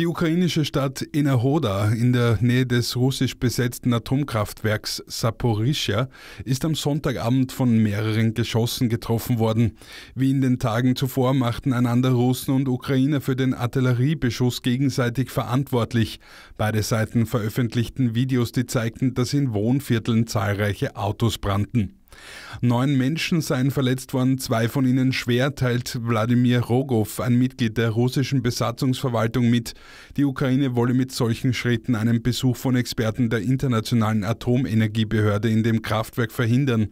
Die ukrainische Stadt Enerhoda in der Nähe des russisch besetzten Atomkraftwerks Saporischja ist am Sonntagabend von mehreren Geschossen getroffen worden. Wie in den Tagen zuvor machten einander Russen und Ukrainer für den Artilleriebeschuss gegenseitig verantwortlich. Beide Seiten veröffentlichten Videos, die zeigten, dass in Wohnvierteln zahlreiche Autos brannten. Neun Menschen seien verletzt worden, zwei von ihnen schwer, teilt Wladimir Rogov, ein Mitglied der russischen Besatzungsverwaltung, mit. Die Ukraine wolle mit solchen Schritten einen Besuch von Experten der Internationalen Atomenergiebehörde in dem Kraftwerk verhindern.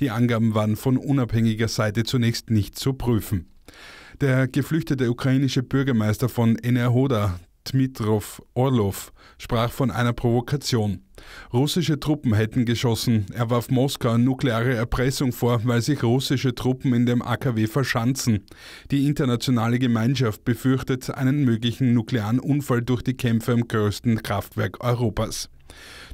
Die Angaben waren von unabhängiger Seite zunächst nicht zu prüfen. Der geflüchtete ukrainische Bürgermeister von Enerhoda, Dmitrov Orlov sprach von einer Provokation. Russische Truppen hätten geschossen. Er warf Moskau nukleare Erpressung vor, weil sich russische Truppen in dem AKW verschanzen. Die internationale Gemeinschaft befürchtet einen möglichen nuklearen Unfall durch die Kämpfe im größten Kraftwerk Europas.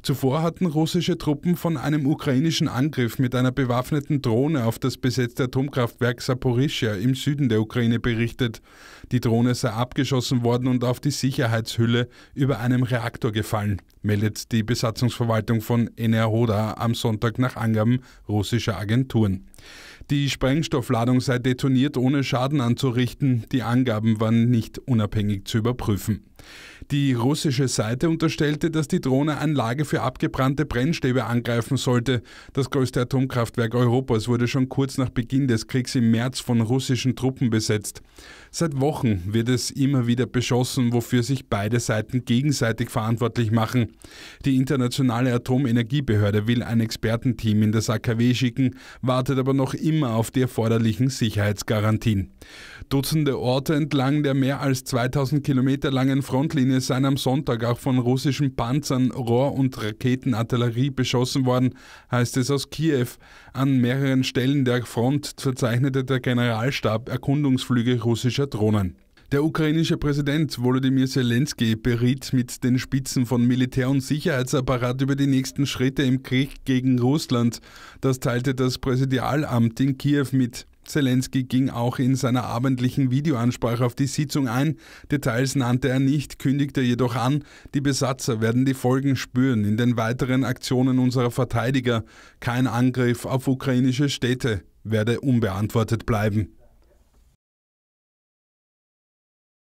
Zuvor hatten russische Truppen von einem ukrainischen Angriff mit einer bewaffneten Drohne auf das besetzte Atomkraftwerk Saporischia im Süden der Ukraine berichtet. Die Drohne sei abgeschossen worden und auf die Sicherheitshülle über einem Reaktor gefallen, meldet die Besatzungsverwaltung von Enerhoda am Sonntag nach Angaben russischer Agenturen. Die Sprengstoffladung sei detoniert, ohne Schaden anzurichten. Die Angaben waren nicht unabhängig zu überprüfen. Die russische Seite unterstellte, dass die Drohne Anlage für abgebrannte Brennstäbe angreifen sollte. Das größte Atomkraftwerk Europas wurde schon kurz nach Beginn des Kriegs im März von russischen Truppen besetzt. Seit Wochen wird es immer wieder beschossen, wofür sich beide Seiten gegenseitig verantwortlich machen. Die internationale Atomenergiebehörde will ein Expertenteam in das AKW schicken, wartet aber noch immer auf die erforderlichen Sicherheitsgarantien. Dutzende Orte entlang der mehr als 2000 Kilometer langen Frontlinie seien am Sonntag auch von russischen Panzern, Rohr- und Raketenartillerie beschossen worden, heißt es aus Kiew. An mehreren Stellen der Front verzeichnete der Generalstab Erkundungsflüge russischer Drohnen. Der ukrainische Präsident Volodymyr Zelensky beriet mit den Spitzen von Militär- und Sicherheitsapparat über die nächsten Schritte im Krieg gegen Russland. Das teilte das Präsidialamt in Kiew mit. Zelensky ging auch in seiner abendlichen Videoansprache auf die Sitzung ein. Details nannte er nicht, kündigte jedoch an, die Besatzer werden die Folgen spüren in den weiteren Aktionen unserer Verteidiger. Kein Angriff auf ukrainische Städte werde unbeantwortet bleiben.